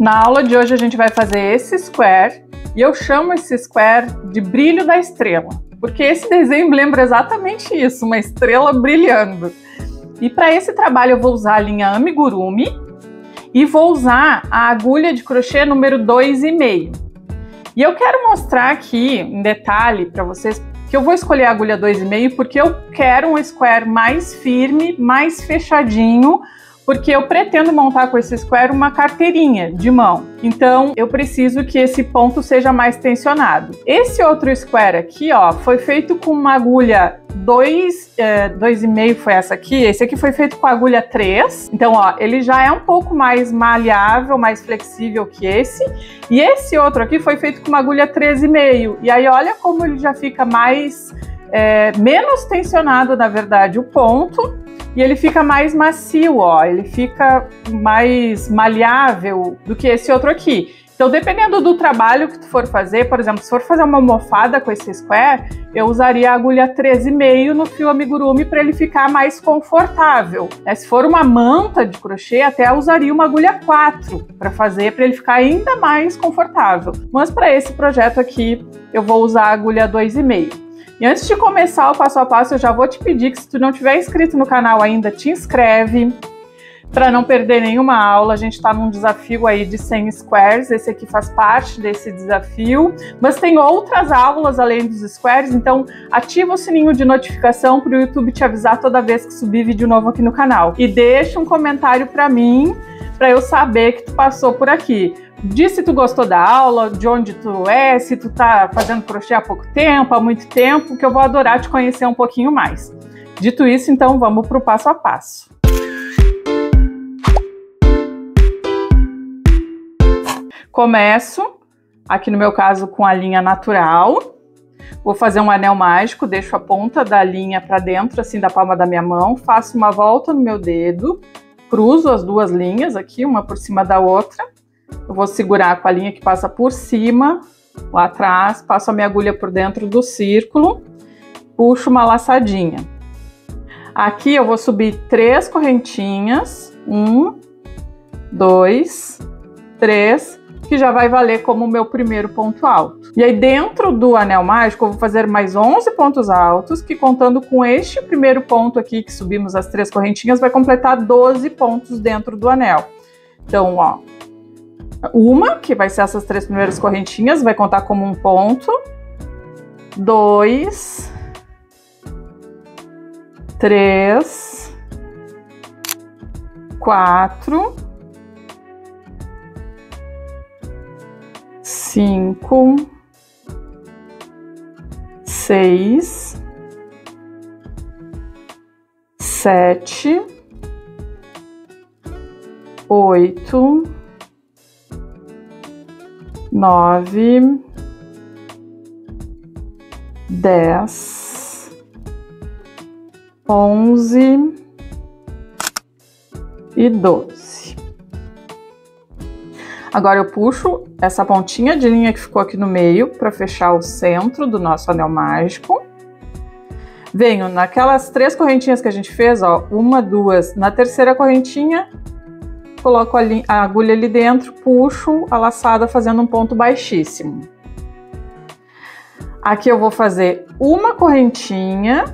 Na aula de hoje a gente vai fazer esse square e eu chamo esse square de brilho da estrela, porque esse desenho lembra exatamente isso, uma estrela brilhando. E para esse trabalho eu vou usar a linha amigurumi e vou usar a agulha de crochê número 2,5. E eu quero mostrar aqui em detalhe para vocês que eu vou escolher a agulha 2,5 porque eu quero um square mais firme, mais fechadinho, porque eu pretendo montar com esse square uma carteirinha de mão. Então, eu preciso que esse ponto seja mais tensionado. Esse outro square aqui, ó, foi feito com uma agulha 2, é, 2,5 foi essa aqui. Esse aqui foi feito com agulha 3. Então, ó, ele já é um pouco mais maleável, mais flexível que esse. E esse outro aqui foi feito com uma agulha 3,5. E aí, olha como ele já fica mais é, menos tensionado, na verdade, o ponto, e ele fica mais macio, ó, ele fica mais maleável do que esse outro aqui. Então, dependendo do trabalho que tu for fazer, por exemplo, se for fazer uma almofada com esse square, eu usaria a agulha 13,5 no fio amigurumi para ele ficar mais confortável. Né? Se for uma manta de crochê, até usaria uma agulha 4 para fazer, para ele ficar ainda mais confortável. Mas para esse projeto aqui, eu vou usar a agulha 2,5. E antes de começar o passo a passo, eu já vou te pedir que se tu não tiver inscrito no canal ainda, te inscreve para não perder nenhuma aula. A gente está num desafio aí de 100 squares, esse aqui faz parte desse desafio, mas tem outras aulas além dos squares, então ativa o sininho de notificação para o YouTube te avisar toda vez que subir vídeo novo aqui no canal. E deixa um comentário para mim, para eu saber que tu passou por aqui. Diz se tu gostou da aula, de onde tu é, se tu tá fazendo crochê há pouco tempo, há muito tempo, que eu vou adorar te conhecer um pouquinho mais. Dito isso, então vamos para o passo a passo. Começo, aqui no meu caso, com a linha natural. Vou fazer um anel mágico, deixo a ponta da linha para dentro, assim, da palma da minha mão, faço uma volta no meu dedo, cruzo as duas linhas aqui, uma por cima da outra, eu vou segurar com a linha que passa por cima, lá atrás, passo a minha agulha por dentro do círculo, puxo uma laçadinha. Aqui eu vou subir três correntinhas, um, dois, três, que já vai valer como o meu primeiro ponto alto. E aí dentro do anel mágico eu vou fazer mais 11 pontos altos, que contando com este primeiro ponto aqui que subimos as três correntinhas, vai completar 12 pontos dentro do anel. Então, ó, uma, que vai ser essas três primeiras correntinhas, vai contar como um ponto. Dois. Três. Quatro. Cinco. Seis. Sete. Oito nove, dez, onze e doze. Agora eu puxo essa pontinha de linha que ficou aqui no meio para fechar o centro do nosso anel mágico. Venho naquelas três correntinhas que a gente fez, ó, uma, duas, na terceira correntinha coloco a, a agulha ali dentro, puxo a laçada fazendo um ponto baixíssimo. Aqui eu vou fazer uma correntinha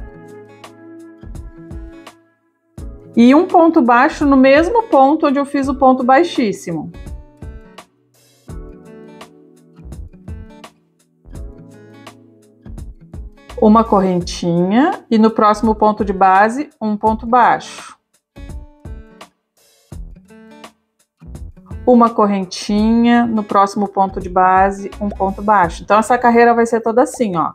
e um ponto baixo no mesmo ponto onde eu fiz o ponto baixíssimo. Uma correntinha e no próximo ponto de base um ponto baixo. uma correntinha, no próximo ponto de base, um ponto baixo. Então, essa carreira vai ser toda assim, ó.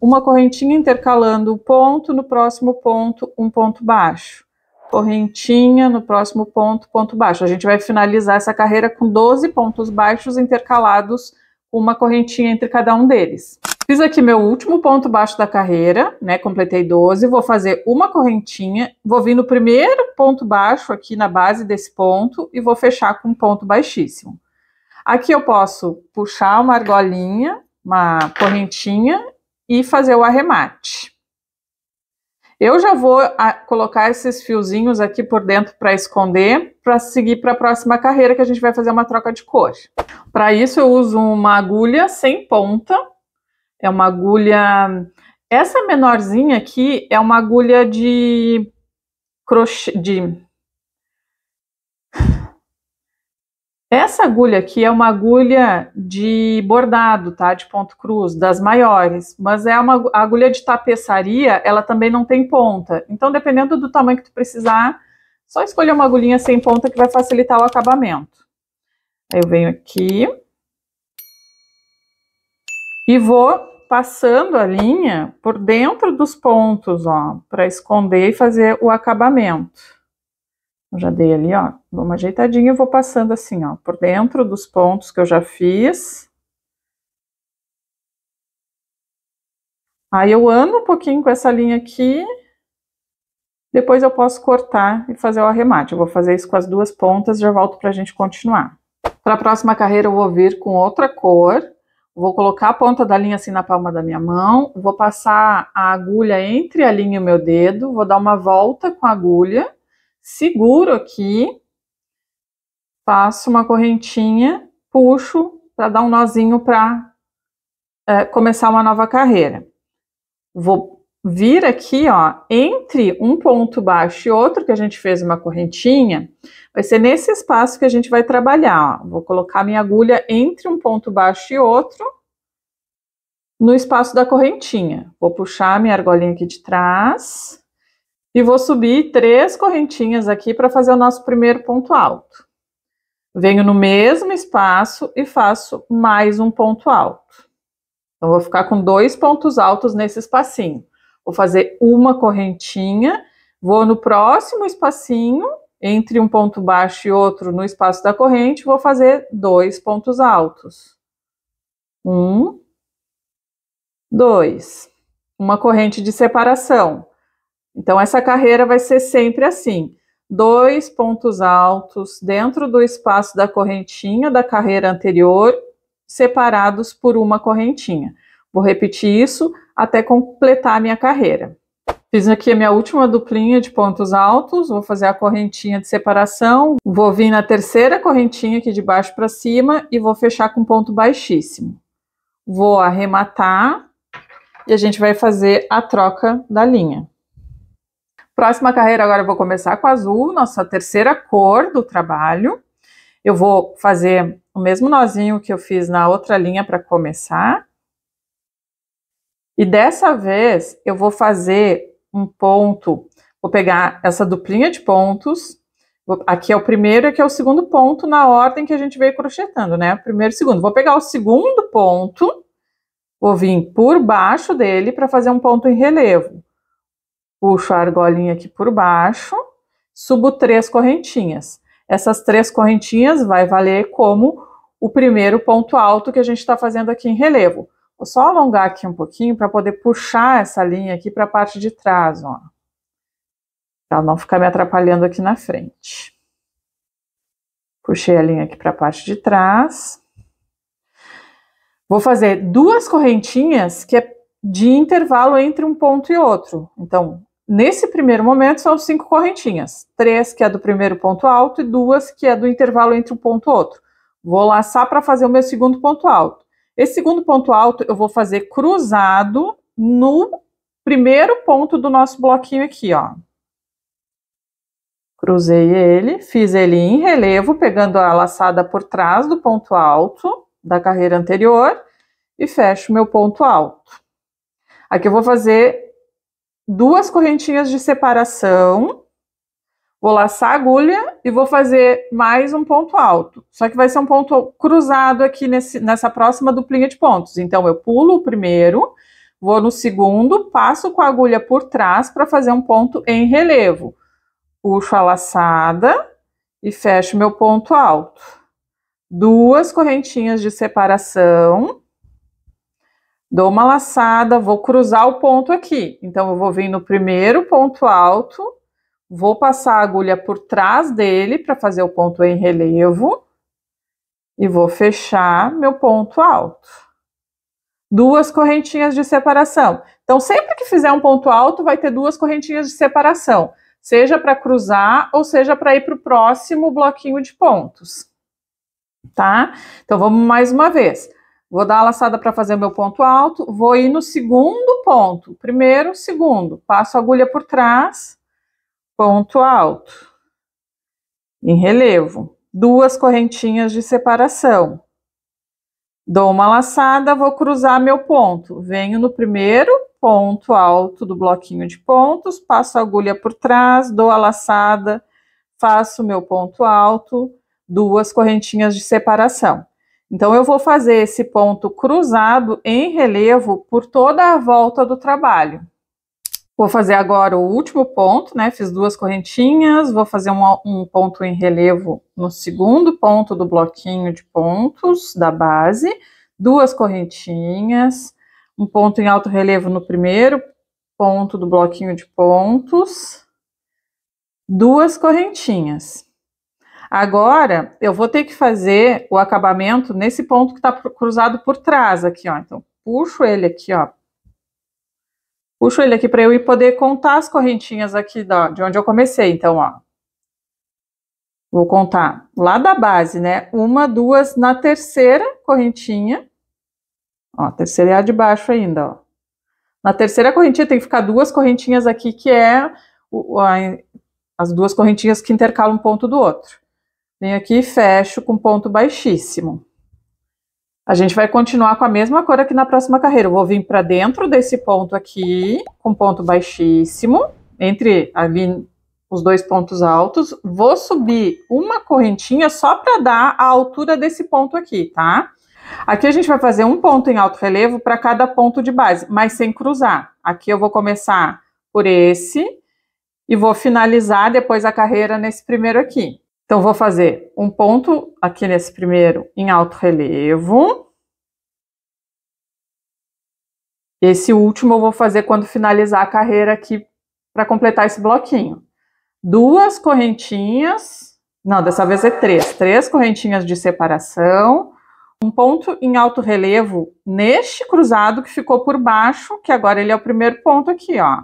Uma correntinha intercalando o ponto, no próximo ponto, um ponto baixo. Correntinha, no próximo ponto, ponto baixo. A gente vai finalizar essa carreira com 12 pontos baixos intercalados, uma correntinha entre cada um deles. Fiz aqui meu último ponto baixo da carreira, né? Completei 12, vou fazer uma correntinha, vou vir no primeiro ponto baixo aqui na base desse ponto e vou fechar com um ponto baixíssimo. Aqui eu posso puxar uma argolinha, uma correntinha e fazer o arremate. Eu já vou ah, colocar esses fiozinhos aqui por dentro para esconder, para seguir para a próxima carreira que a gente vai fazer uma troca de cor. Para isso eu uso uma agulha sem ponta, é uma agulha. Essa menorzinha aqui é uma agulha de crochê. De... Essa agulha aqui é uma agulha de bordado, tá? De ponto cruz, das maiores. Mas é uma agulha de tapeçaria, ela também não tem ponta. Então, dependendo do tamanho que tu precisar, só escolher uma agulhinha sem ponta que vai facilitar o acabamento. Aí eu venho aqui. E vou passando a linha por dentro dos pontos, ó, para esconder e fazer o acabamento. Eu já dei ali, ó, uma ajeitadinha e vou passando assim, ó, por dentro dos pontos que eu já fiz. Aí eu ando um pouquinho com essa linha aqui, depois eu posso cortar e fazer o arremate. Eu vou fazer isso com as duas pontas, já volto para a gente continuar. Para a próxima carreira eu vou vir com outra cor, Vou colocar a ponta da linha assim na palma da minha mão, vou passar a agulha entre a linha e o meu dedo, vou dar uma volta com a agulha, seguro aqui, faço uma correntinha, puxo para dar um nozinho para é, eh, começar uma nova carreira. Vou vir aqui, ó, entre um ponto baixo e outro que a gente fez uma correntinha, vai ser nesse espaço que a gente vai trabalhar, ó. Vou colocar minha agulha entre um ponto baixo e outro no espaço da correntinha. Vou puxar minha argolinha aqui de trás e vou subir três correntinhas aqui para fazer o nosso primeiro ponto alto. Venho no mesmo espaço e faço mais um ponto alto. Então, vou ficar com dois pontos altos nesse espacinho Vou fazer uma correntinha, vou no próximo espacinho, entre um ponto baixo e outro no espaço da corrente, vou fazer dois pontos altos. Um, dois. Uma corrente de separação. Então, essa carreira vai ser sempre assim: dois pontos altos dentro do espaço da correntinha da carreira anterior, separados por uma correntinha. Vou repetir isso até completar a minha carreira. Fiz aqui a minha última duplinha de pontos altos, vou fazer a correntinha de separação, vou vir na terceira correntinha aqui de baixo para cima e vou fechar com ponto baixíssimo. Vou arrematar e a gente vai fazer a troca da linha. Próxima carreira agora eu vou começar com azul, nossa terceira cor do trabalho. Eu vou fazer o mesmo nozinho que eu fiz na outra linha para começar e dessa vez eu vou fazer um ponto, vou pegar essa duplinha de pontos, aqui é o primeiro e aqui é o segundo ponto na ordem que a gente veio crochetando, né? Primeiro e segundo. Vou pegar o segundo ponto, vou vir por baixo dele para fazer um ponto em relevo. Puxo a argolinha aqui por baixo, subo três correntinhas. Essas três correntinhas vai valer como o primeiro ponto alto que a gente está fazendo aqui em relevo. Vou só alongar aqui um pouquinho para poder puxar essa linha aqui para a parte de trás, ó. Para não ficar me atrapalhando aqui na frente. Puxei a linha aqui para a parte de trás. Vou fazer duas correntinhas que é de intervalo entre um ponto e outro. Então, nesse primeiro momento são cinco correntinhas, três que é do primeiro ponto alto e duas que é do intervalo entre um ponto e outro. Vou laçar para fazer o meu segundo ponto alto. Esse segundo ponto alto eu vou fazer cruzado no primeiro ponto do nosso bloquinho aqui, ó. Cruzei ele, fiz ele em relevo, pegando a laçada por trás do ponto alto da carreira anterior e fecho meu ponto alto. Aqui eu vou fazer duas correntinhas de separação Vou laçar a agulha e vou fazer mais um ponto alto. Só que vai ser um ponto cruzado aqui nesse, nessa próxima duplinha de pontos. Então, eu pulo o primeiro, vou no segundo, passo com a agulha por trás para fazer um ponto em relevo. Puxo a laçada e fecho meu ponto alto. Duas correntinhas de separação. Dou uma laçada, vou cruzar o ponto aqui. Então, eu vou vir no primeiro ponto alto, vou passar a agulha por trás dele para fazer o ponto em relevo e vou fechar meu ponto alto. Duas correntinhas de separação. Então, sempre que fizer um ponto alto, vai ter duas correntinhas de separação, seja para cruzar ou seja para ir para o próximo bloquinho de pontos. Tá? Então, vamos mais uma vez. Vou dar a laçada para fazer meu ponto alto, vou ir no segundo ponto, primeiro, segundo, passo a agulha por trás, ponto alto, em relevo, duas correntinhas de separação. Dou uma laçada, vou cruzar meu ponto. Venho no primeiro ponto alto do bloquinho de pontos, passo a agulha por trás, dou a laçada, faço meu ponto alto, duas correntinhas de separação. Então, eu vou fazer esse ponto cruzado em relevo por toda a volta do trabalho. Vou fazer agora o último ponto, né? Fiz duas correntinhas, vou fazer um, um, ponto em relevo no segundo ponto do bloquinho de pontos da base, duas correntinhas, um ponto em alto relevo no primeiro ponto do bloquinho de pontos, duas correntinhas. Agora, eu vou ter que fazer o acabamento nesse ponto que está cruzado por trás aqui, ó. Então, puxo ele aqui, ó, puxo ele aqui para eu ir poder contar as correntinhas aqui da, de onde eu comecei. Então, ó, vou contar lá da base, né? Uma, duas, na terceira correntinha. Ó, terceira é a de baixo ainda, ó. Na terceira correntinha tem que ficar duas correntinhas aqui, que é o, a, as duas correntinhas que intercalam um ponto do outro. Venho aqui e fecho com ponto baixíssimo. A gente vai continuar com a mesma cor aqui na próxima carreira. Eu vou vir para dentro desse ponto aqui, com ponto baixíssimo, entre ali os dois pontos altos. Vou subir uma correntinha só para dar a altura desse ponto aqui, tá? Aqui a gente vai fazer um ponto em alto relevo para cada ponto de base, mas sem cruzar. Aqui eu vou começar por esse e vou finalizar depois a carreira nesse primeiro aqui. Então, vou fazer um ponto aqui nesse primeiro em alto relevo. Esse último eu vou fazer quando finalizar a carreira aqui para completar esse bloquinho. Duas correntinhas, não, dessa vez é três, três correntinhas de separação, um ponto em alto relevo neste cruzado que ficou por baixo, que agora ele é o primeiro ponto aqui, ó.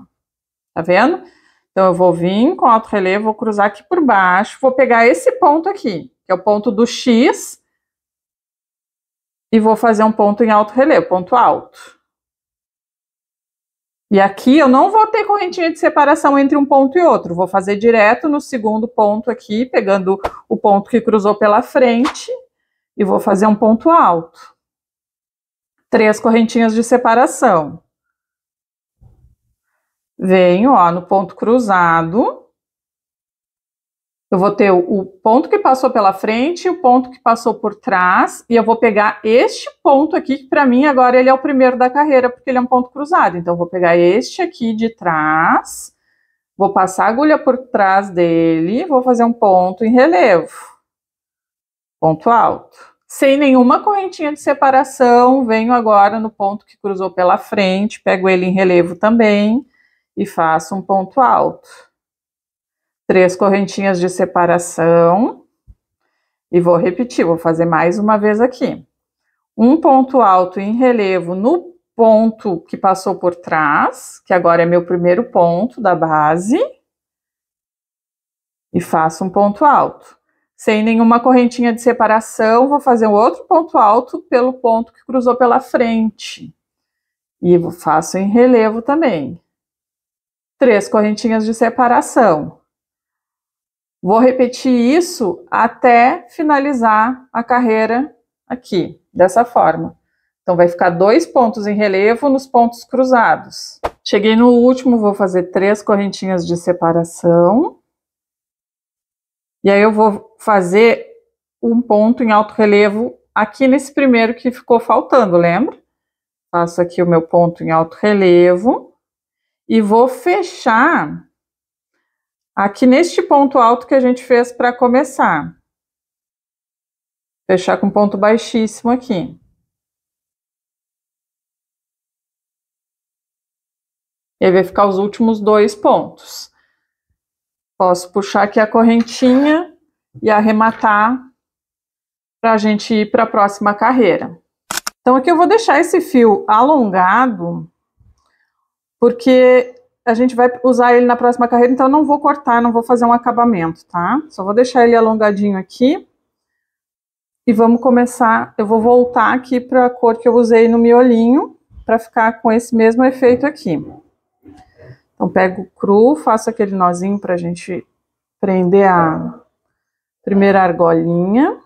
Tá vendo? Então, eu vou vir com alto relevo, vou cruzar aqui por baixo, vou pegar esse ponto aqui, que é o ponto do X, e vou fazer um ponto em alto relevo, ponto alto. E aqui eu não vou ter correntinha de separação entre um ponto e outro, vou fazer direto no segundo ponto aqui, pegando o ponto que cruzou pela frente, e vou fazer um ponto alto. Três correntinhas de separação venho, ó, no ponto cruzado. Eu vou ter o ponto que passou pela frente, o ponto que passou por trás, e eu vou pegar este ponto aqui, que para mim agora ele é o primeiro da carreira, porque ele é um ponto cruzado. Então, eu vou pegar este aqui de trás, vou passar a agulha por trás dele, vou fazer um ponto em relevo. Ponto alto sem nenhuma correntinha de separação, venho agora no ponto que cruzou pela frente, pego ele em relevo também, e faço um ponto alto. Três correntinhas de separação. E vou repetir, vou fazer mais uma vez aqui. Um ponto alto em relevo no ponto que passou por trás, que agora é meu primeiro ponto da base. E faço um ponto alto. Sem nenhuma correntinha de separação, vou fazer um outro ponto alto pelo ponto que cruzou pela frente. E faço em relevo também três correntinhas de separação. Vou repetir isso até finalizar a carreira aqui, dessa forma. Então, vai ficar dois pontos em relevo nos pontos cruzados. Cheguei no último, vou fazer três correntinhas de separação. E aí, eu vou fazer um ponto em alto relevo aqui nesse primeiro que ficou faltando, lembra? Faço aqui o meu ponto em alto relevo. E vou fechar aqui neste ponto alto que a gente fez para começar. Fechar com ponto baixíssimo aqui. E aí vai ficar os últimos dois pontos. Posso puxar aqui a correntinha e arrematar para a gente ir para a próxima carreira. Então aqui eu vou deixar esse fio alongado porque a gente vai usar ele na próxima carreira, então eu não vou cortar, não vou fazer um acabamento, tá? Só vou deixar ele alongadinho aqui. E vamos começar, eu vou voltar aqui para a cor que eu usei no miolinho, para ficar com esse mesmo efeito aqui. Então, pego cru, faço aquele nozinho para a gente prender a primeira argolinha.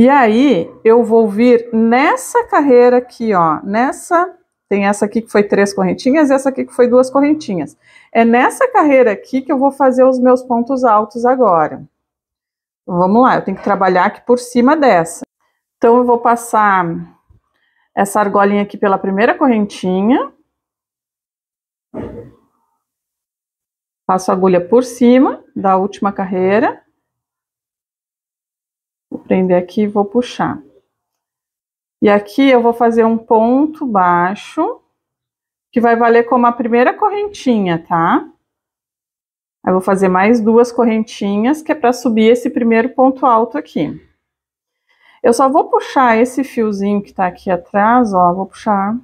E aí eu vou vir nessa carreira aqui, ó, nessa tem essa aqui que foi três correntinhas e essa aqui que foi duas correntinhas. É nessa carreira aqui que eu vou fazer os meus pontos altos agora. Vamos lá, eu tenho que trabalhar aqui por cima dessa. Então, eu vou passar essa argolinha aqui pela primeira correntinha. Passo a agulha por cima da última carreira prender aqui e vou puxar. E aqui eu vou fazer um ponto baixo, que vai valer como a primeira correntinha, tá? Aí vou fazer mais duas correntinhas, que é para subir esse primeiro ponto alto aqui. Eu só vou puxar esse fiozinho que tá aqui atrás, ó, vou puxar...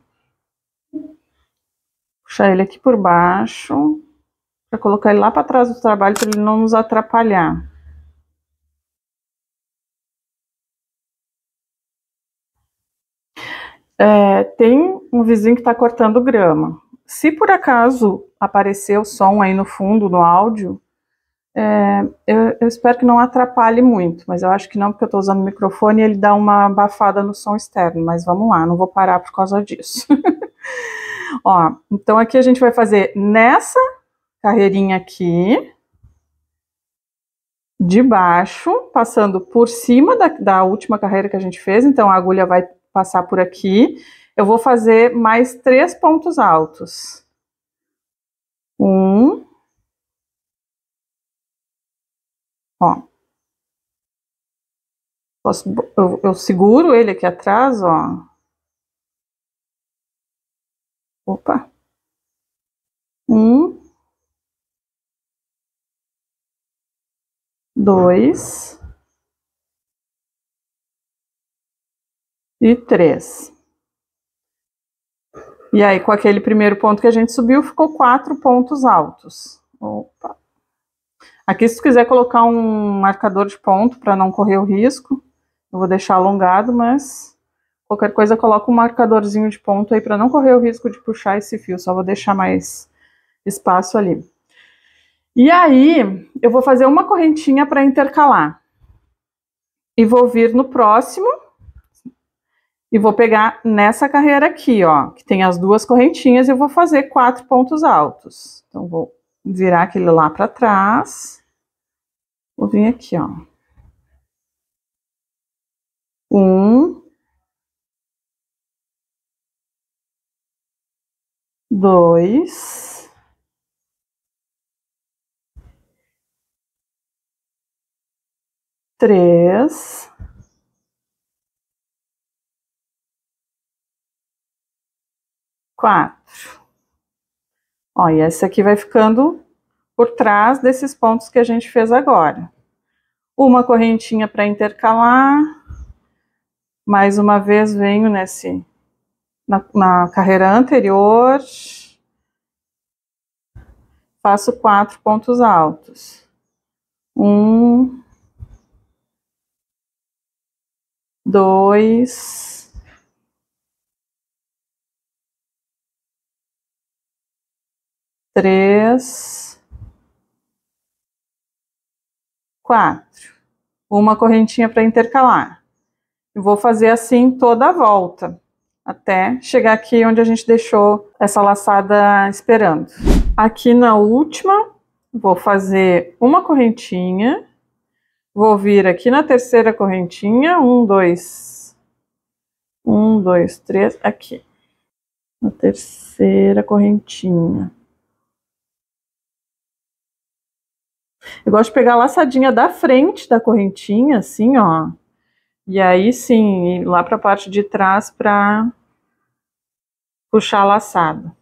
Puxar ele aqui por baixo, para colocar ele lá para trás do trabalho, para ele não nos atrapalhar. é, tem um vizinho que está cortando grama. Se por acaso aparecer o som aí no fundo, no áudio, é, eu, eu, espero que não atrapalhe muito, mas eu acho que não, porque eu estou usando o microfone e ele dá uma abafada no som externo. Mas vamos lá, não vou parar por causa disso. Ó, então aqui a gente vai fazer nessa carreirinha aqui, de baixo, passando por cima da, da última carreira que a gente fez. Então a agulha vai passar por aqui, eu vou fazer mais três pontos altos. Um. Ó. Posso, eu, eu seguro ele aqui atrás, ó. Opa. Um. Dois. e 3. E aí, com aquele primeiro ponto que a gente subiu, ficou quatro pontos altos. Opa. Aqui, se tu quiser colocar um marcador de ponto para não correr o risco, eu vou deixar alongado, mas qualquer coisa coloca um marcadorzinho de ponto aí para não correr o risco de puxar esse fio, só vou deixar mais espaço ali. E aí, eu vou fazer uma correntinha para intercalar. E vou vir no próximo e vou pegar nessa carreira aqui, ó, que tem as duas correntinhas, e vou fazer quatro pontos altos. Então, vou virar aquele lá para trás, vou vir aqui, ó. Um. Dois. Três. quatro. Ó, e essa aqui vai ficando por trás desses pontos que a gente fez agora. Uma correntinha para intercalar. Mais uma vez venho nesse na, na carreira anterior. Faço quatro pontos altos. Um, dois, três, quatro. Uma correntinha para intercalar. Eu vou fazer assim toda a volta, até chegar aqui onde a gente deixou essa laçada esperando. Aqui na última, vou fazer uma correntinha, vou vir aqui na terceira correntinha, um, dois, um, dois, três, aqui. Na terceira correntinha. Eu gosto de pegar a laçadinha da frente da correntinha, assim, ó. E aí sim, ir lá para a parte de trás para puxar a laçada.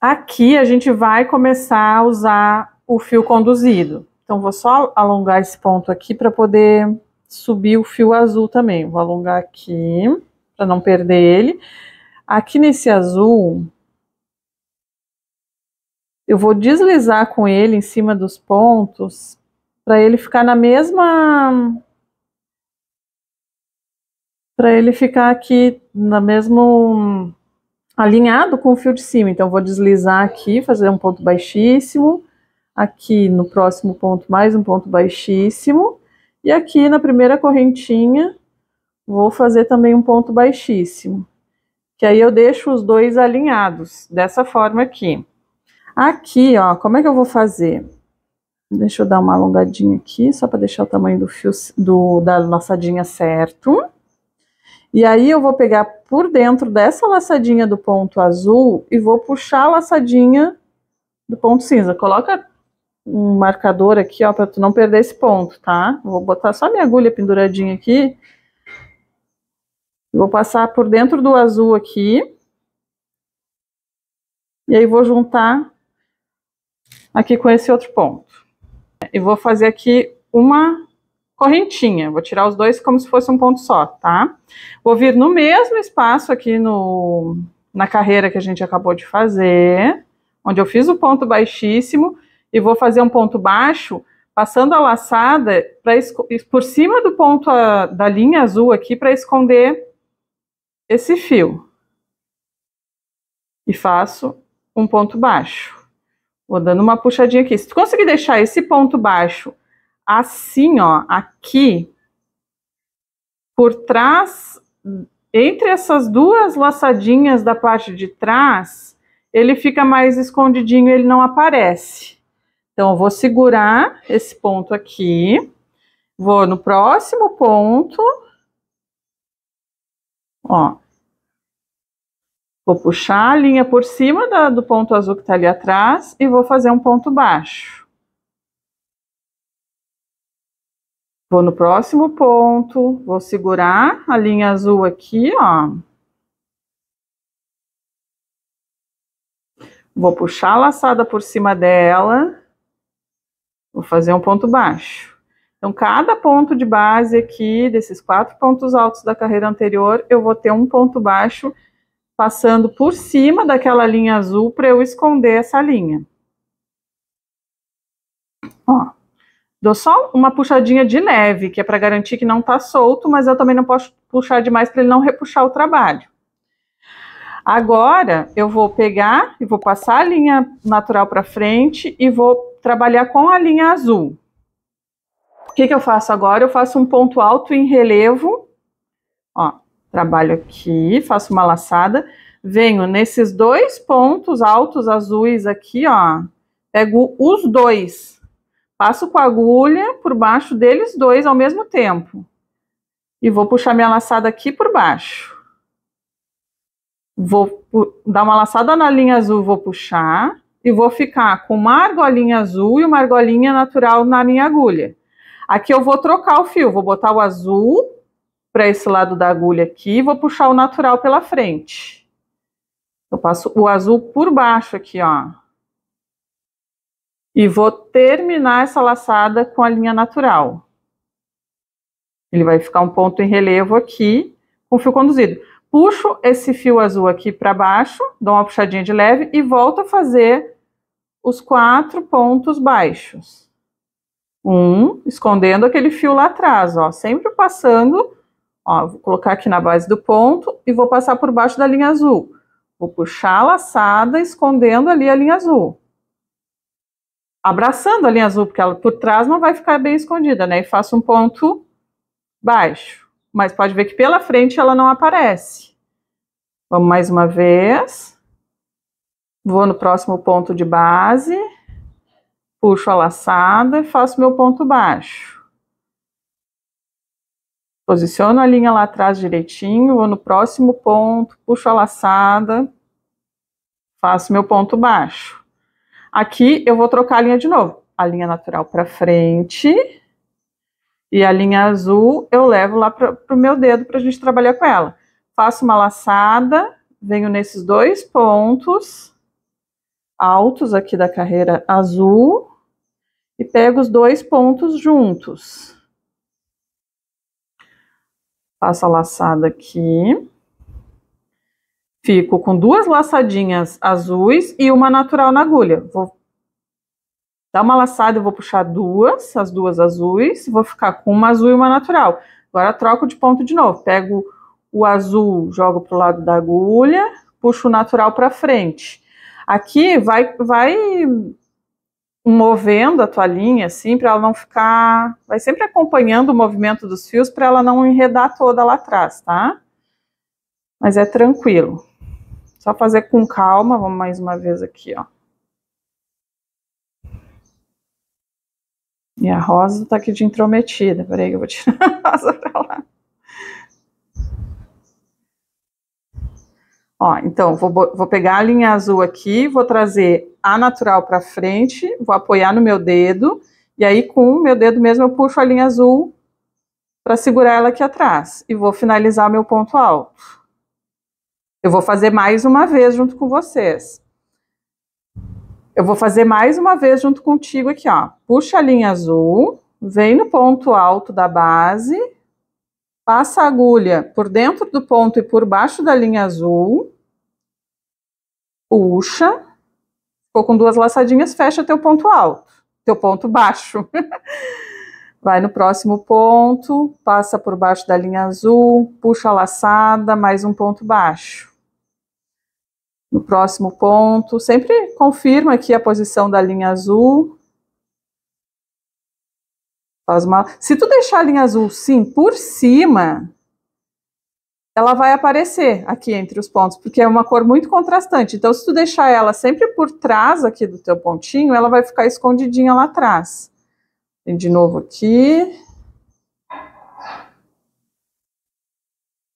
Aqui a gente vai começar a usar o fio conduzido. Então vou só alongar esse ponto aqui para poder subir o fio azul também. Vou alongar aqui para não perder ele. Aqui nesse azul, eu vou deslizar com ele em cima dos pontos para ele ficar na mesma para ele ficar aqui na mesmo alinhado com o fio de cima. Então vou deslizar aqui, fazer um ponto baixíssimo, aqui no próximo ponto mais um ponto baixíssimo e aqui na primeira correntinha vou fazer também um ponto baixíssimo. Que aí eu deixo os dois alinhados dessa forma aqui. Aqui, ó, como é que eu vou fazer? Deixa eu dar uma alongadinha aqui, só para deixar o tamanho do fio, do, da laçadinha certo. E aí eu vou pegar por dentro dessa laçadinha do ponto azul e vou puxar a laçadinha do ponto cinza. Coloca um marcador aqui, ó, para tu não perder esse ponto, tá? Vou botar só minha agulha penduradinha aqui. Vou passar por dentro do azul aqui. E aí vou juntar aqui com esse outro ponto. E vou fazer aqui uma correntinha, vou tirar os dois como se fosse um ponto só, tá? Vou vir no mesmo espaço aqui no, na carreira que a gente acabou de fazer, onde eu fiz o ponto baixíssimo, e vou fazer um ponto baixo, passando a laçada pra, por cima do ponto a, da linha azul aqui, para esconder esse fio. E faço um ponto baixo. Vou dando uma puxadinha aqui. Se tu conseguir deixar esse ponto baixo assim, ó, aqui, por trás, entre essas duas laçadinhas da parte de trás, ele fica mais escondidinho, ele não aparece. Então, eu vou segurar esse ponto aqui, vou no próximo ponto, ó, Vou puxar a linha por cima da, do ponto azul que está ali atrás e vou fazer um ponto baixo. Vou no próximo ponto, vou segurar a linha azul aqui, ó. Vou puxar a laçada por cima dela, vou fazer um ponto baixo. Então, cada ponto de base aqui, desses quatro pontos altos da carreira anterior, eu vou ter um ponto baixo passando por cima daquela linha azul para eu esconder essa linha. Ó, dou só uma puxadinha de neve, que é para garantir que não está solto, mas eu também não posso puxar demais para ele não repuxar o trabalho. Agora eu vou pegar e vou passar a linha natural para frente e vou trabalhar com a linha azul. O que, que eu faço agora? Eu faço um ponto alto em relevo, ó, Trabalho aqui, faço uma laçada, venho nesses dois pontos altos azuis aqui, ó, pego os dois, passo com a agulha por baixo deles dois ao mesmo tempo. E vou puxar minha laçada aqui por baixo. Vou dar uma laçada na linha azul, vou puxar e vou ficar com uma argolinha azul e uma argolinha natural na minha agulha. Aqui eu vou trocar o fio, vou botar o azul para esse lado da agulha aqui, vou puxar o natural pela frente. Eu passo o azul por baixo aqui, ó. E vou terminar essa laçada com a linha natural. Ele vai ficar um ponto em relevo aqui, com fio conduzido. Puxo esse fio azul aqui para baixo, dou uma puxadinha de leve e volto a fazer os quatro pontos baixos. Um, escondendo aquele fio lá atrás, ó. Sempre passando Ó, vou colocar aqui na base do ponto e vou passar por baixo da linha azul. Vou puxar a laçada, escondendo ali a linha azul. Abraçando a linha azul, porque ela por trás não vai ficar bem escondida, né? E faço um ponto baixo. Mas pode ver que pela frente ela não aparece. Vamos mais uma vez. Vou no próximo ponto de base. Puxo a laçada e faço meu ponto baixo Posiciono a linha lá atrás direitinho, vou no próximo ponto, puxo a laçada, faço meu ponto baixo. Aqui eu vou trocar a linha de novo. A linha natural para frente e a linha azul eu levo lá para o meu dedo para a gente trabalhar com ela. Faço uma laçada, venho nesses dois pontos altos aqui da carreira azul e pego os dois pontos juntos Faço a laçada aqui. Fico com duas laçadinhas azuis e uma natural na agulha. Vou dar uma laçada, eu vou puxar duas, as duas azuis, vou ficar com uma azul e uma natural. Agora troco de ponto de novo. Pego o azul, jogo pro lado da agulha, puxo o natural para frente. Aqui vai vai movendo a tua linha assim, para ela não ficar. Vai sempre acompanhando o movimento dos fios para ela não enredar toda lá atrás, tá? Mas é tranquilo. Só fazer com calma. Vamos mais uma vez aqui, ó. E a rosa tá aqui de intrometida. Peraí que eu vou tirar a rosa pra lá. Ó, então, vou, vou pegar a linha azul aqui, vou trazer a natural para frente, vou apoiar no meu dedo, e aí com o meu dedo mesmo eu puxo a linha azul para segurar ela aqui atrás, e vou finalizar meu ponto alto. Eu vou fazer mais uma vez junto com vocês. Eu vou fazer mais uma vez junto contigo aqui, ó. Puxa a linha azul, vem no ponto alto da base, passa a agulha por dentro do ponto e por baixo da linha azul, puxa, ficou com duas laçadinhas, fecha teu ponto alto, teu ponto baixo. Vai no próximo ponto, passa por baixo da linha azul, puxa a laçada, mais um ponto baixo. No próximo ponto, sempre confirma aqui a posição da linha azul, se tu deixar a linha azul sim por cima, ela vai aparecer aqui entre os pontos, porque é uma cor muito contrastante. Então, se tu deixar ela sempre por trás aqui do teu pontinho, ela vai ficar escondidinha lá atrás. de novo aqui.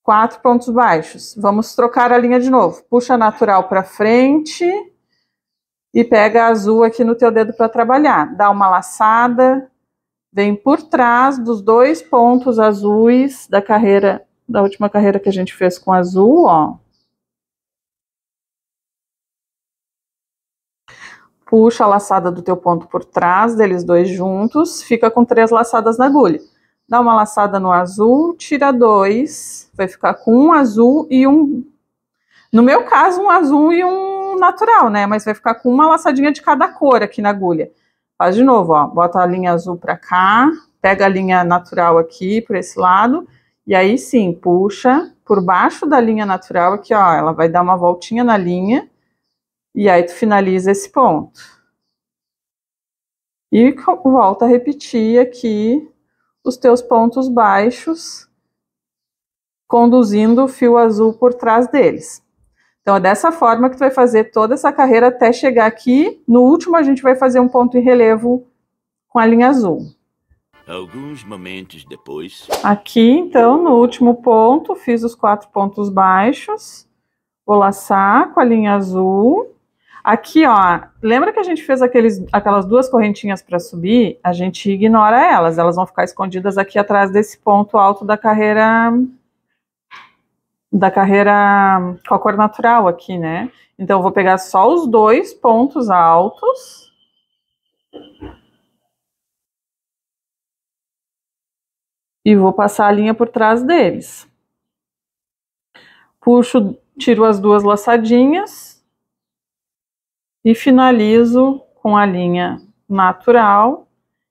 Quatro pontos baixos. Vamos trocar a linha de novo. Puxa natural para frente e pega azul aqui no teu dedo para trabalhar. Dá uma laçada, vem por trás dos dois pontos azuis da carreira, da última carreira que a gente fez com azul, ó. Puxa a laçada do teu ponto por trás deles dois juntos, fica com três laçadas na agulha. Dá uma laçada no azul, tira dois, vai ficar com um azul e um... No meu caso, um azul e um natural, né? Mas vai ficar com uma laçadinha de cada cor aqui na agulha. Faz de novo, ó, bota a linha azul para cá, pega a linha natural aqui por esse lado, e aí sim, puxa por baixo da linha natural aqui, ó, ela vai dar uma voltinha na linha, e aí tu finaliza esse ponto. E volta a repetir aqui os teus pontos baixos, conduzindo o fio azul por trás deles. Então é dessa forma que tu vai fazer toda essa carreira até chegar aqui. No último a gente vai fazer um ponto em relevo com a linha azul. Alguns momentos depois. Aqui, então, no último ponto, fiz os quatro pontos baixos. Vou laçar com a linha azul. Aqui, ó, lembra que a gente fez aqueles, aquelas duas correntinhas para subir? A gente ignora elas, elas vão ficar escondidas aqui atrás desse ponto alto da carreira da carreira com a cor natural aqui, né? Então, eu vou pegar só os dois pontos altos. E vou passar a linha por trás deles. Puxo, tiro as duas laçadinhas. E finalizo com a linha natural.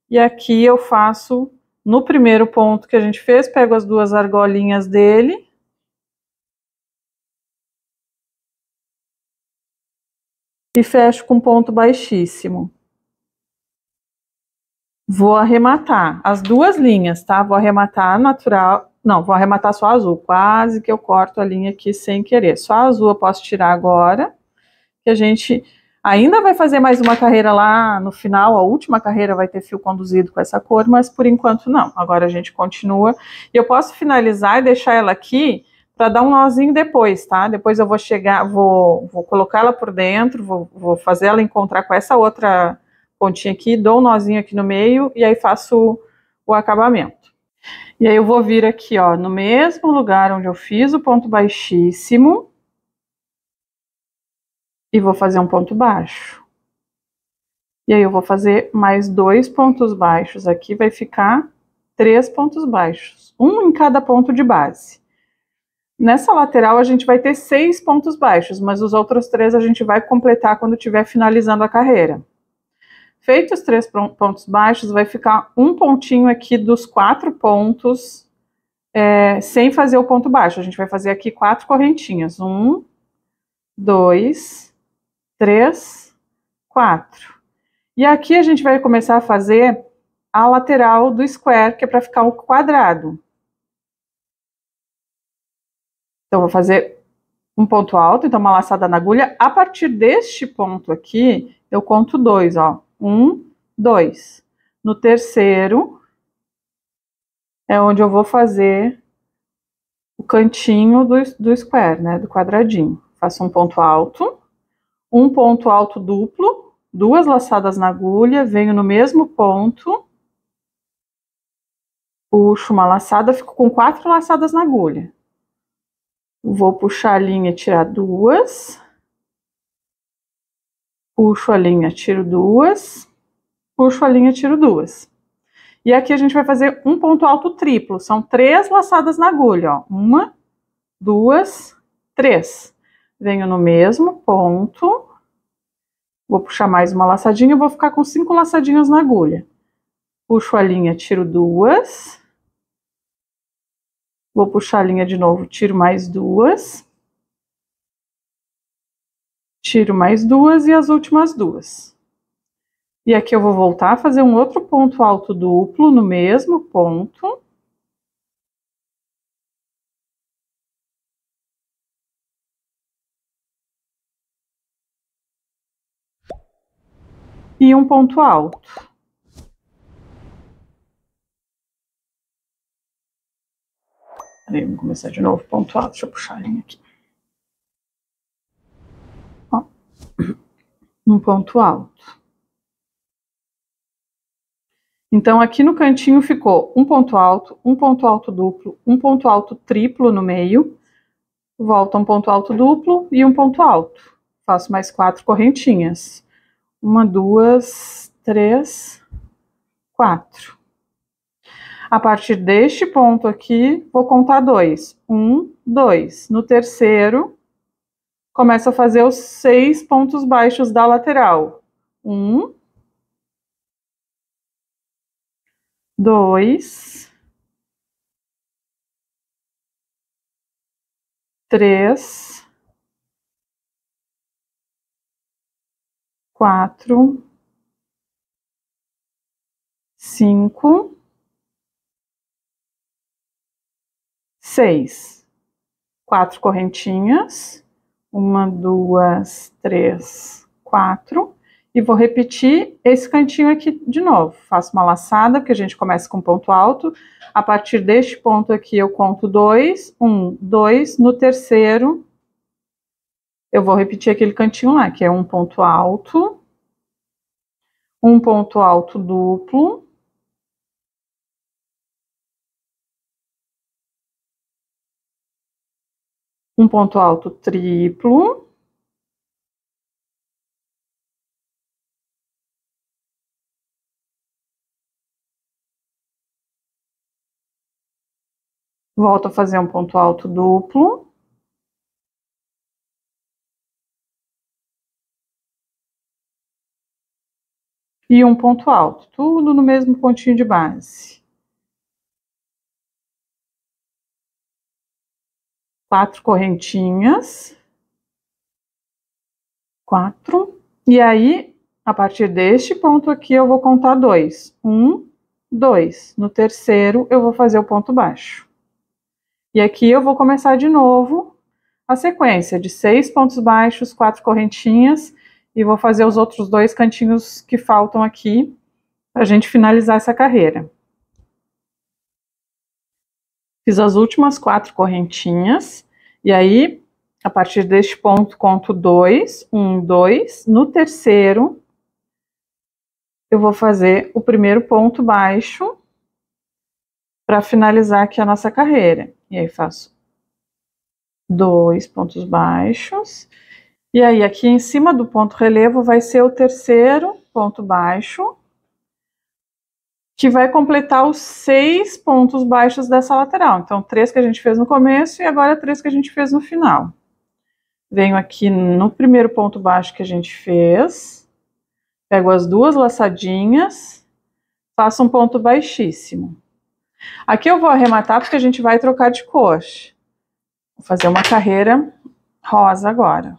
E aqui eu faço, no primeiro ponto que a gente fez, pego as duas argolinhas dele e fecho com ponto baixíssimo. Vou arrematar as duas linhas, tá? Vou arrematar natural, não, vou arrematar só azul, quase que eu corto a linha aqui sem querer. Só azul eu posso tirar agora, que a gente ainda vai fazer mais uma carreira lá no final, a última carreira vai ter fio conduzido com essa cor, mas por enquanto não. Agora a gente continua. E eu posso finalizar e deixar ela aqui para dar um nozinho depois, tá? Depois eu vou chegar, vou, vou colocar ela por dentro, vou, vou fazer ela encontrar com essa outra pontinha aqui, dou um nozinho aqui no meio e aí faço o, o acabamento. E aí eu vou vir aqui, ó, no mesmo lugar onde eu fiz o ponto baixíssimo e vou fazer um ponto baixo. E aí eu vou fazer mais dois pontos baixos aqui, vai ficar três pontos baixos, um em cada ponto de base. Nessa lateral a gente vai ter seis pontos baixos, mas os outros três a gente vai completar quando estiver finalizando a carreira. Feitos três pontos baixos, vai ficar um pontinho aqui dos quatro pontos é, sem fazer o ponto baixo. A gente vai fazer aqui quatro correntinhas. Um, dois, três, quatro. E aqui a gente vai começar a fazer a lateral do square, que é para ficar o quadrado. Então, vou fazer um ponto alto, então uma laçada na agulha. A partir deste ponto aqui, eu conto dois, ó. Um, dois. No terceiro, é onde eu vou fazer o cantinho do, do square, né, do quadradinho. Faço um ponto alto, um ponto alto duplo, duas laçadas na agulha, venho no mesmo ponto, puxo uma laçada, fico com quatro laçadas na agulha. Vou puxar a linha, tirar duas. Puxo a linha, tiro duas. Puxo a linha, tiro duas. E aqui a gente vai fazer um ponto alto triplo. São três laçadas na agulha, ó. Uma, duas, três. Venho no mesmo ponto. Vou puxar mais uma laçadinha, vou ficar com cinco laçadinhas na agulha. Puxo a linha, tiro duas. Vou puxar a linha de novo, tiro mais duas. Tiro mais duas e as últimas duas. E aqui eu vou voltar a fazer um outro ponto alto duplo no mesmo ponto. E um ponto alto. Peraí, vamos começar de novo, ponto alto, deixa eu puxar a linha aqui. Ó, um ponto alto. Então, aqui no cantinho ficou um ponto alto, um ponto alto duplo, um ponto alto triplo no meio, volta um ponto alto duplo e um ponto alto. Faço mais quatro correntinhas. Uma, duas, três, quatro. A partir deste ponto aqui, vou contar dois. Um, dois. No terceiro, começo a fazer os seis pontos baixos da lateral. Um, dois, três, quatro, cinco seis. Quatro correntinhas. Uma, duas, três, quatro. E vou repetir esse cantinho aqui de novo. Faço uma laçada, porque a gente começa com ponto alto. A partir deste ponto aqui, eu conto dois, um, dois. No terceiro, eu vou repetir aquele cantinho lá, que é um ponto alto, um ponto alto duplo, um ponto alto triplo. Volto a fazer um ponto alto duplo. E um ponto alto, tudo no mesmo pontinho de base. quatro correntinhas, quatro, e aí, a partir deste ponto aqui, eu vou contar dois. Um, dois. No terceiro, eu vou fazer o ponto baixo. E aqui eu vou começar de novo a sequência de seis pontos baixos, quatro correntinhas, e vou fazer os outros dois cantinhos que faltam aqui para gente finalizar essa carreira. Fiz as últimas quatro correntinhas, e aí, a partir deste ponto, conto dois, um, dois. No terceiro, eu vou fazer o primeiro ponto baixo para finalizar aqui a nossa carreira. E aí, faço dois pontos baixos. E aí, aqui em cima do ponto relevo vai ser o terceiro ponto baixo que vai completar os seis pontos baixos dessa lateral. Então, três que a gente fez no começo e agora três que a gente fez no final. Venho aqui no primeiro ponto baixo que a gente fez, pego as duas laçadinhas, faço um ponto baixíssimo. Aqui eu vou arrematar porque a gente vai trocar de cor. Vou fazer uma carreira rosa agora.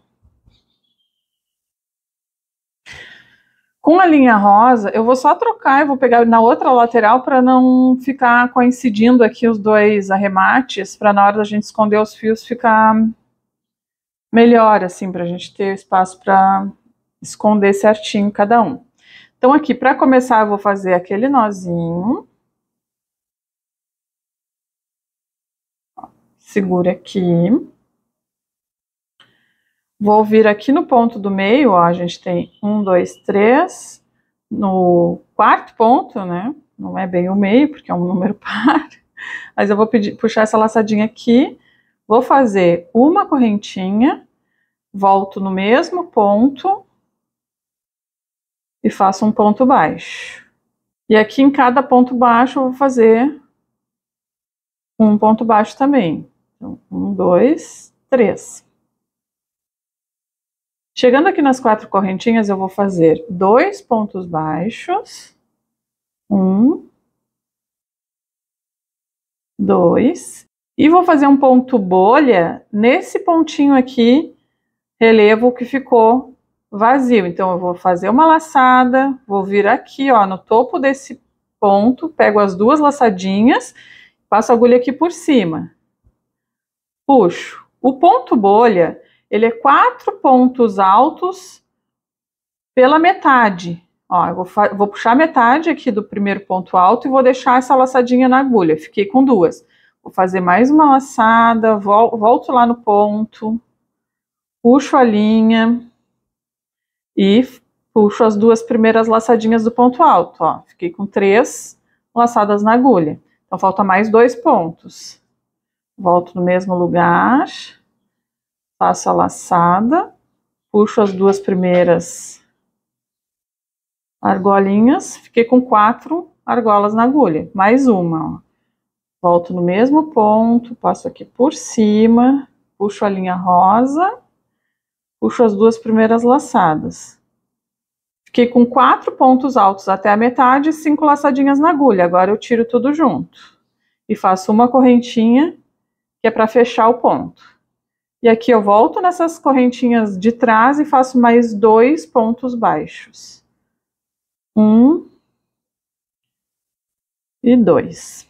Uma linha rosa, eu vou só trocar, e vou pegar na outra lateral para não ficar coincidindo aqui os dois arremates, para na hora da gente esconder os fios ficar melhor, assim, para a gente ter espaço para esconder certinho cada um. Então aqui, para começar, eu vou fazer aquele nozinho. Segura aqui. Vou vir aqui no ponto do meio, ó, a gente tem um, dois, três, no quarto ponto, né? Não é bem o meio, porque é um número par, mas eu vou pedir, puxar essa laçadinha aqui, vou fazer uma correntinha, volto no mesmo ponto e faço um ponto baixo. E aqui em cada ponto baixo eu vou fazer um ponto baixo também. Então, um, dois, três. Chegando aqui nas quatro correntinhas, eu vou fazer dois pontos baixos. Um. Dois. E vou fazer um ponto bolha nesse pontinho aqui, relevo que ficou vazio. Então, eu vou fazer uma laçada, vou vir aqui, ó, no topo desse ponto, pego as duas laçadinhas, passo a agulha aqui por cima. Puxo. O ponto bolha ele é quatro pontos altos pela metade. Ó, eu vou, vou puxar metade aqui do primeiro ponto alto e vou deixar essa laçadinha na agulha. Fiquei com duas. Vou fazer mais uma laçada, vol volto lá no ponto, puxo a linha e puxo as duas primeiras laçadinhas do ponto alto. Ó, fiquei com três laçadas na agulha. Então, falta mais dois pontos. Volto no mesmo lugar faço a laçada, puxo as duas primeiras argolinhas, fiquei com quatro argolas na agulha, mais uma, ó. Volto no mesmo ponto, passo aqui por cima, puxo a linha rosa, puxo as duas primeiras laçadas. Fiquei com quatro pontos altos até a metade cinco laçadinhas na agulha. Agora eu tiro tudo junto. E faço uma correntinha que é para fechar o ponto. E aqui eu volto nessas correntinhas de trás e faço mais dois pontos baixos. Um e dois.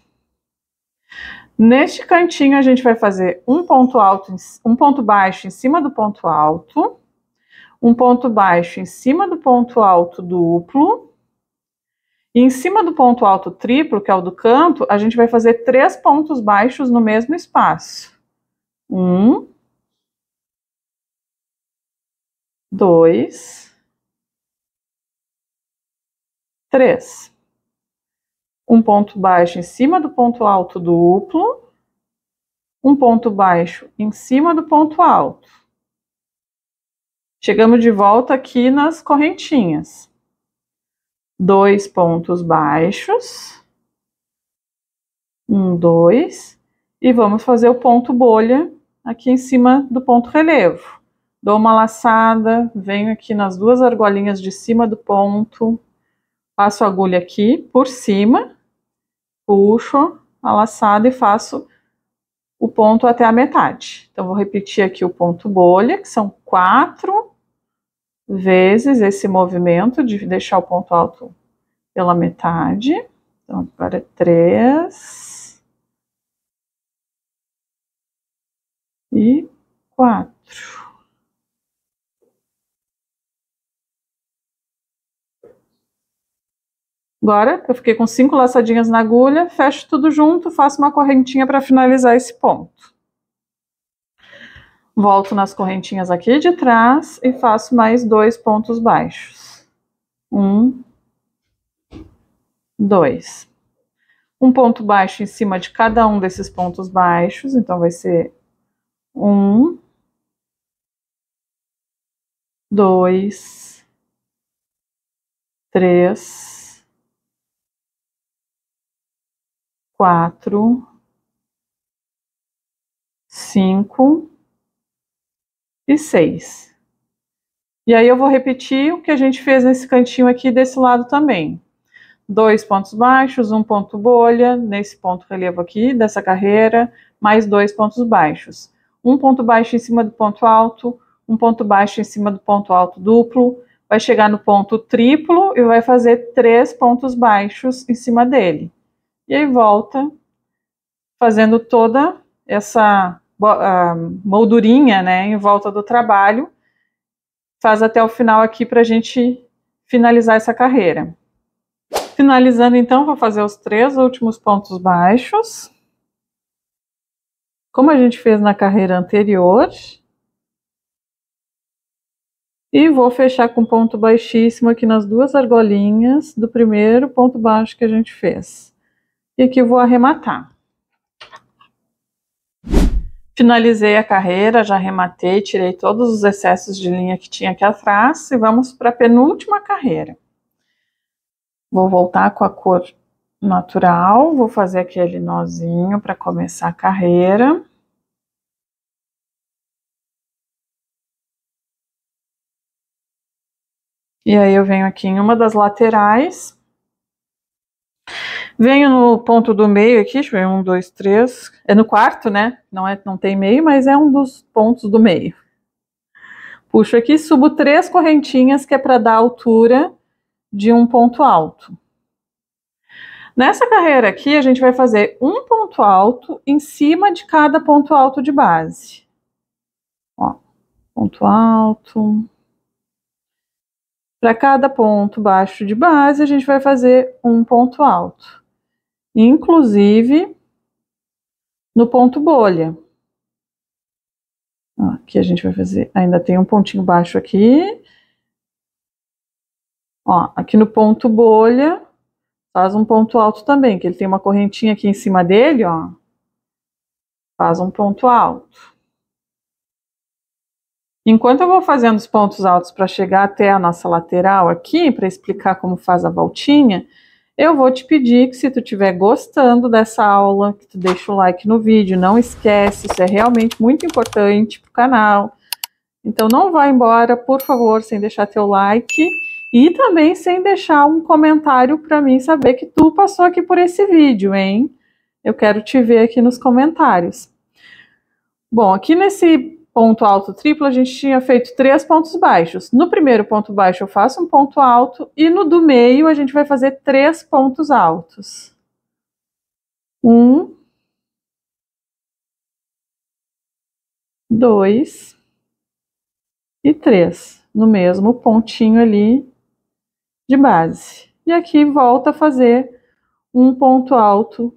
Neste cantinho, a gente vai fazer um ponto alto, um ponto baixo em cima do ponto alto, um ponto baixo em cima do ponto alto duplo, e em cima do ponto alto triplo, que é o do canto, a gente vai fazer três pontos baixos no mesmo espaço. Um, dois, três. Um ponto baixo em cima do ponto alto duplo, um ponto baixo em cima do ponto alto. Chegamos de volta aqui nas correntinhas. Dois pontos baixos. Um, dois. E vamos fazer o ponto bolha aqui em cima do ponto relevo dou uma laçada, venho aqui nas duas argolinhas de cima do ponto, passo a agulha aqui por cima, puxo a laçada e faço o ponto até a metade. Então, vou repetir aqui o ponto bolha, que são quatro vezes esse movimento de deixar o ponto alto pela metade. Então, agora é três. E quatro. Agora, eu fiquei com cinco laçadinhas na agulha, fecho tudo junto, faço uma correntinha para finalizar esse ponto. Volto nas correntinhas aqui de trás e faço mais dois pontos baixos. Um, dois. Um ponto baixo em cima de cada um desses pontos baixos, então vai ser um, dois, três, quatro, cinco e seis. E aí eu vou repetir o que a gente fez nesse cantinho aqui desse lado também. Dois pontos baixos, um ponto bolha, nesse ponto relevo aqui dessa carreira, mais dois pontos baixos. Um ponto baixo em cima do ponto alto, um ponto baixo em cima do ponto alto duplo, vai chegar no ponto triplo e vai fazer três pontos baixos em cima dele. E aí volta fazendo toda essa moldurinha né, em volta do trabalho, faz até o final aqui para a gente finalizar essa carreira. Finalizando então, vou fazer os três últimos pontos baixos. Como a gente fez na carreira anterior. E vou fechar com ponto baixíssimo aqui nas duas argolinhas do primeiro ponto baixo que a gente fez. E aqui vou arrematar. Finalizei a carreira, já arrematei, tirei todos os excessos de linha que tinha aqui atrás e vamos para a penúltima carreira. Vou voltar com a cor natural, vou fazer aquele nozinho para começar a carreira. E aí eu venho aqui em uma das laterais Venho no ponto do meio aqui, deixa eu ver, um, dois, três. É no quarto, né? Não, é, não tem meio, mas é um dos pontos do meio. Puxo aqui, subo três correntinhas, que é para dar a altura de um ponto alto. Nessa carreira aqui, a gente vai fazer um ponto alto em cima de cada ponto alto de base. Ó, ponto alto. Para cada ponto baixo de base, a gente vai fazer um ponto alto inclusive no ponto bolha. Aqui a gente vai fazer, ainda tem um pontinho baixo aqui. Ó, aqui no ponto bolha, faz um ponto alto também, que ele tem uma correntinha aqui em cima dele, ó. Faz um ponto alto. Enquanto eu vou fazendo os pontos altos para chegar até a nossa lateral aqui, para explicar como faz a voltinha, eu vou te pedir que se tu estiver gostando dessa aula, que tu deixe o like no vídeo, não esquece, isso é realmente muito importante para o canal. Então não vá embora, por favor, sem deixar teu like e também sem deixar um comentário para mim saber que tu passou aqui por esse vídeo, hein? Eu quero te ver aqui nos comentários. Bom, aqui nesse ponto alto triplo, a gente tinha feito três pontos baixos. No primeiro ponto baixo, eu faço um ponto alto, e no do meio, a gente vai fazer três pontos altos. Um, dois e três, no mesmo pontinho ali de base. E aqui volta a fazer um ponto alto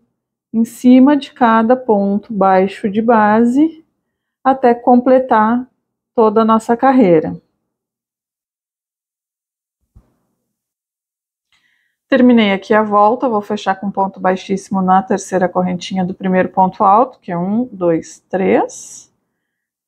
em cima de cada ponto baixo de base até completar toda a nossa carreira. Terminei aqui a volta, vou fechar com ponto baixíssimo na terceira correntinha do primeiro ponto alto, que é um, dois, três.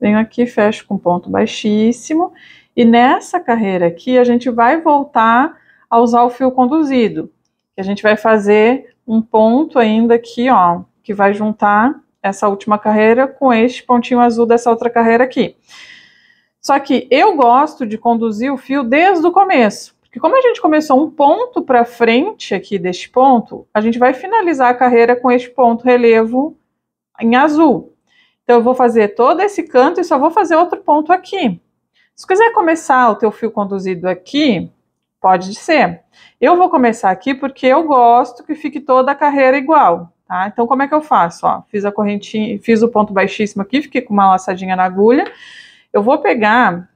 Venho aqui, fecho com ponto baixíssimo. E nessa carreira aqui, a gente vai voltar a usar o fio conduzido. Que a gente vai fazer um ponto ainda aqui, ó, que vai juntar essa última carreira com este pontinho azul dessa outra carreira aqui. Só que eu gosto de conduzir o fio desde o começo, porque como a gente começou um ponto para frente aqui deste ponto, a gente vai finalizar a carreira com este ponto relevo em azul. Então eu vou fazer todo esse canto e só vou fazer outro ponto aqui. Se quiser começar o teu fio conduzido aqui, pode ser. Eu vou começar aqui porque eu gosto que fique toda a carreira igual. Tá? Então, como é que eu faço? Ó, fiz a correntinha, fiz o ponto baixíssimo aqui, fiquei com uma laçadinha na agulha. Eu vou pegar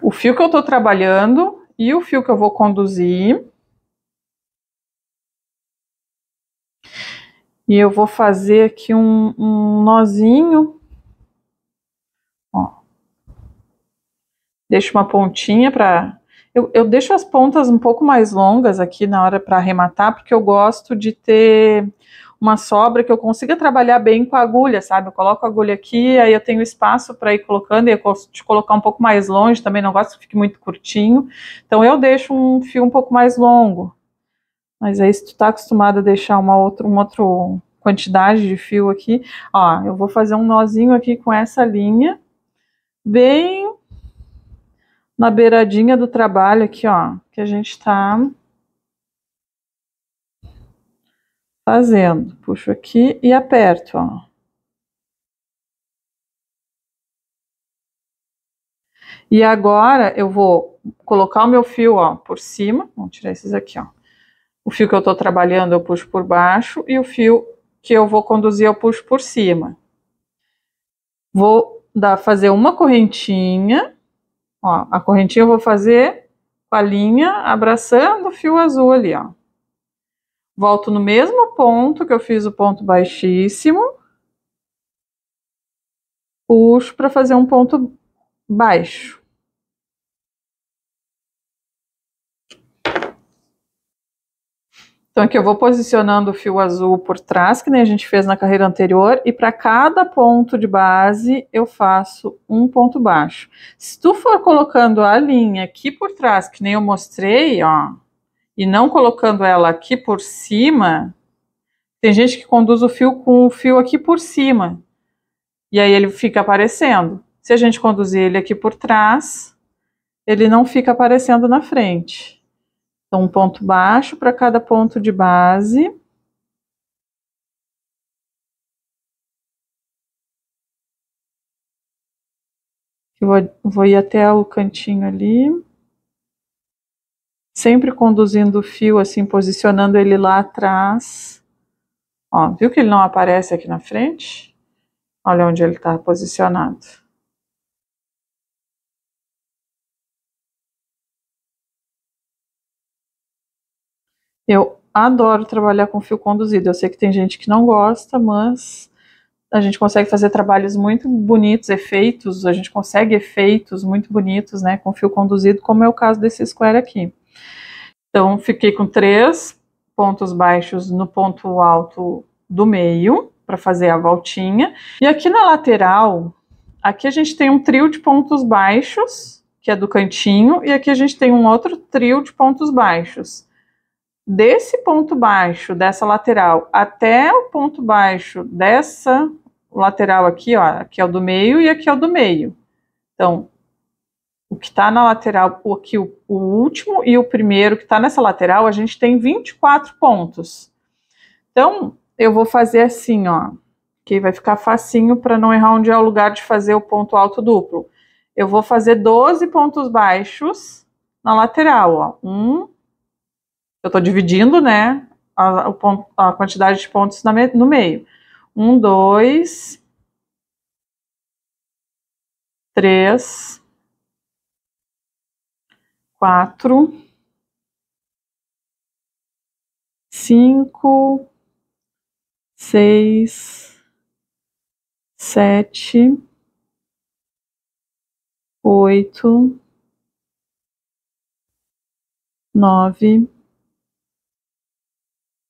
o fio que eu estou trabalhando e o fio que eu vou conduzir. E eu vou fazer aqui um, um nozinho. Ó. Deixo uma pontinha para eu, eu deixo as pontas um pouco mais longas aqui na hora para arrematar, porque eu gosto de ter uma sobra que eu consiga trabalhar bem com a agulha, sabe? Eu coloco a agulha aqui, aí eu tenho espaço para ir colocando, e eu gosto de colocar um pouco mais longe também, não gosto que fique muito curtinho. Então eu deixo um fio um pouco mais longo. Mas aí se tu tá acostumado a deixar uma outra, uma outra quantidade de fio aqui, ó, eu vou fazer um nozinho aqui com essa linha, bem na beiradinha do trabalho aqui, ó, que a gente tá fazendo. Puxo aqui e aperto, ó. E agora eu vou colocar o meu fio, ó, por cima. Vou tirar esses aqui, ó. O fio que eu tô trabalhando eu puxo por baixo e o fio que eu vou conduzir eu puxo por cima. Vou dar fazer uma correntinha Ó, a correntinha eu vou fazer com a linha abraçando o fio azul ali, ó. Volto no mesmo ponto que eu fiz o ponto baixíssimo. Puxo para fazer um ponto baixo. Então aqui eu vou posicionando o fio azul por trás, que nem a gente fez na carreira anterior, e para cada ponto de base eu faço um ponto baixo. Se tu for colocando a linha aqui por trás, que nem eu mostrei, ó, e não colocando ela aqui por cima, tem gente que conduz o fio com o fio aqui por cima. E aí ele fica aparecendo. Se a gente conduzir ele aqui por trás, ele não fica aparecendo na frente. Então, um ponto baixo para cada ponto de base. Eu vou, vou ir até o cantinho ali. Sempre conduzindo o fio, assim, posicionando ele lá atrás. Ó, viu que ele não aparece aqui na frente? Olha onde ele está posicionado. Eu adoro trabalhar com fio conduzido. Eu sei que tem gente que não gosta, mas a gente consegue fazer trabalhos muito bonitos, efeitos, a gente consegue efeitos muito bonitos, né, com fio conduzido, como é o caso desse square aqui. Então, fiquei com três pontos baixos no ponto alto do meio, para fazer a voltinha. E aqui na lateral, aqui a gente tem um trio de pontos baixos, que é do cantinho, e aqui a gente tem um outro trio de pontos baixos desse ponto baixo dessa lateral até o ponto baixo dessa lateral aqui, ó, aqui é o do meio e aqui é o do meio. Então, o que está na lateral, aqui o, o último e o primeiro que está nessa lateral, a gente tem 24 pontos. Então, eu vou fazer assim, ó, que vai ficar facinho para não errar onde é o lugar de fazer o ponto alto duplo. Eu vou fazer 12 pontos baixos na lateral, ó. Um, eu estou dividindo, né, a, ponto, a, quantidade de pontos me, no meio. Um, dois, três, quatro, cinco, seis, sete, oito, nove,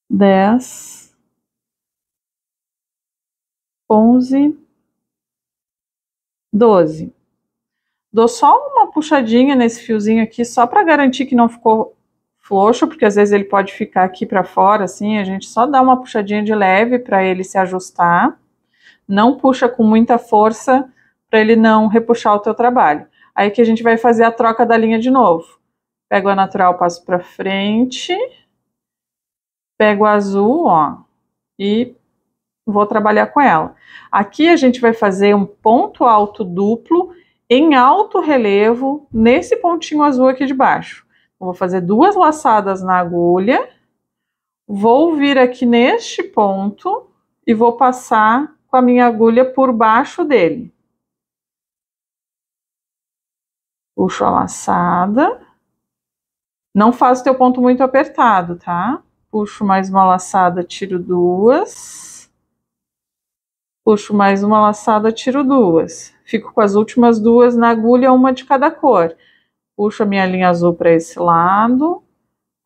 dez, onze, doze. Dou só uma puxadinha nesse fiozinho aqui, só para garantir que não ficou frouxo, porque às vezes ele pode ficar aqui para fora, assim, a gente só dá uma puxadinha de leve para ele se ajustar. Não puxa com muita força para ele não repuxar o teu trabalho. Aí que a gente vai fazer a troca da linha de novo. Pego a natural, passo para frente, pego a azul, ó, e vou trabalhar com ela. Aqui a gente vai fazer um ponto alto duplo em alto relevo nesse pontinho azul aqui de baixo. vou fazer duas laçadas na agulha, vou vir aqui neste ponto e vou passar com a minha agulha por baixo dele. Puxo a laçada. Não faz o teu ponto muito apertado, tá? puxo mais uma laçada, tiro duas, puxo mais uma laçada, tiro duas. Fico com as últimas duas na agulha, uma de cada cor. Puxo a minha linha azul para esse lado,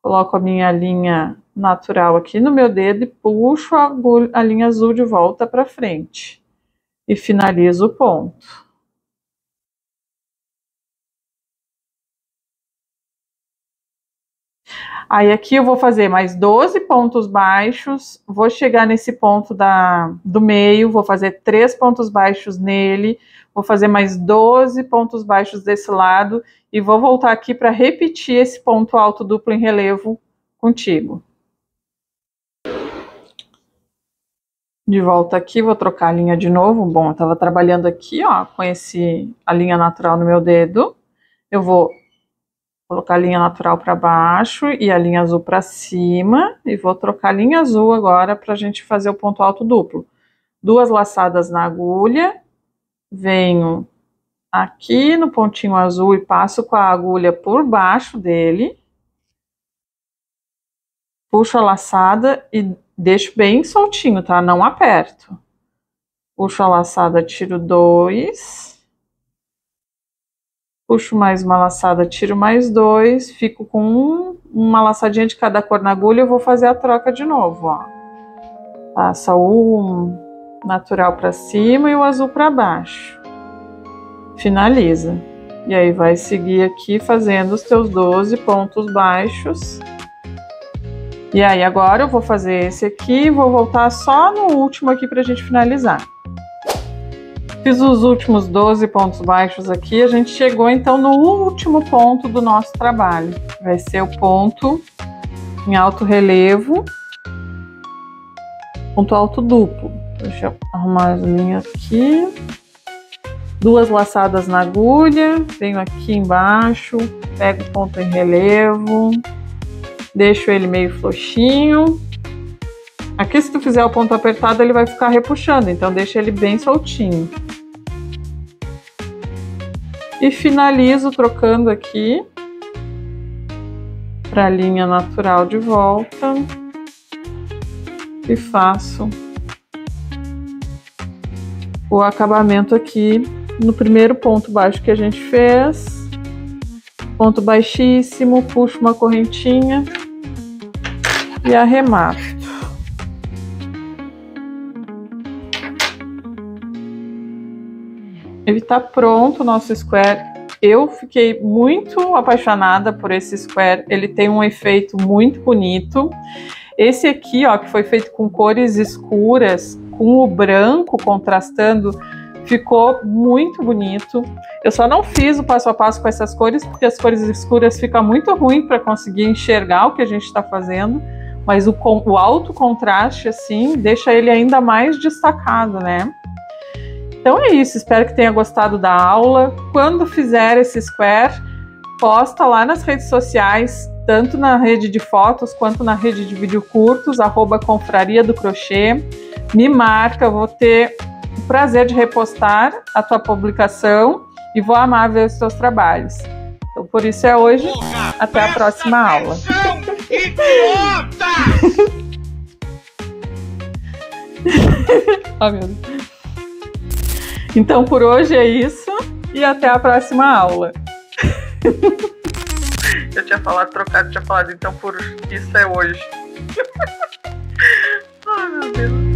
coloco a minha linha natural aqui no meu dedo e puxo a, agulha, a linha azul de volta para frente. E finalizo o ponto. Aí aqui eu vou fazer mais 12 pontos baixos, vou chegar nesse ponto da, do meio, vou fazer 3 pontos baixos nele, vou fazer mais 12 pontos baixos desse lado e vou voltar aqui para repetir esse ponto alto duplo em relevo contigo. De volta aqui, vou trocar a linha de novo. Bom, eu estava trabalhando aqui, ó, com esse, a linha natural no meu dedo. Eu vou colocar a linha natural para baixo e a linha azul para cima, e vou trocar a linha azul agora para a gente fazer o ponto alto duplo. Duas laçadas na agulha, venho aqui no pontinho azul e passo com a agulha por baixo dele, puxo a laçada e deixo bem soltinho, tá? Não aperto. Puxo a laçada, tiro dois puxo mais uma laçada, tiro mais dois, fico com um, uma laçadinha de cada cor na agulha, eu vou fazer a troca de novo, ó. Passa o natural para cima e o azul para baixo. Finaliza. E aí vai seguir aqui fazendo os teus 12 pontos baixos. E aí agora eu vou fazer esse aqui, vou voltar só no último aqui para a gente finalizar. Fiz os últimos 12 pontos baixos aqui. A gente chegou então no último ponto do nosso trabalho. Vai ser o ponto em alto relevo, ponto alto duplo. Deixa eu arrumar as linhas aqui. Duas laçadas na agulha, venho aqui embaixo, pego o ponto em relevo, deixo ele meio frouxinho. Aqui, se tu fizer o ponto apertado, ele vai ficar repuxando, então deixa ele bem soltinho. E finalizo trocando aqui para a linha natural de volta e faço o acabamento aqui no primeiro ponto baixo que a gente fez, ponto baixíssimo, puxo uma correntinha e arremato. Ele está pronto, o nosso square. Eu fiquei muito apaixonada por esse square. Ele tem um efeito muito bonito. Esse aqui, ó, que foi feito com cores escuras, com o branco contrastando, ficou muito bonito. Eu só não fiz o passo a passo com essas cores, porque as cores escuras fica muito ruim para conseguir enxergar o que a gente está fazendo, mas o, o alto contraste, assim, deixa ele ainda mais destacado, né? Então é isso, espero que tenha gostado da aula. Quando fizer esse square, posta lá nas redes sociais, tanto na rede de fotos quanto na rede de vídeo curtos, arroba confraria do crochê. Me marca, vou ter o prazer de repostar a tua publicação e vou amar ver os teus trabalhos. Então por isso é hoje, Porra, até a próxima aula. Idiota! oh, meu Deus. Então por hoje é isso e até a próxima aula. Eu tinha falado trocado, tinha falado então por isso é hoje. Ai meu Deus.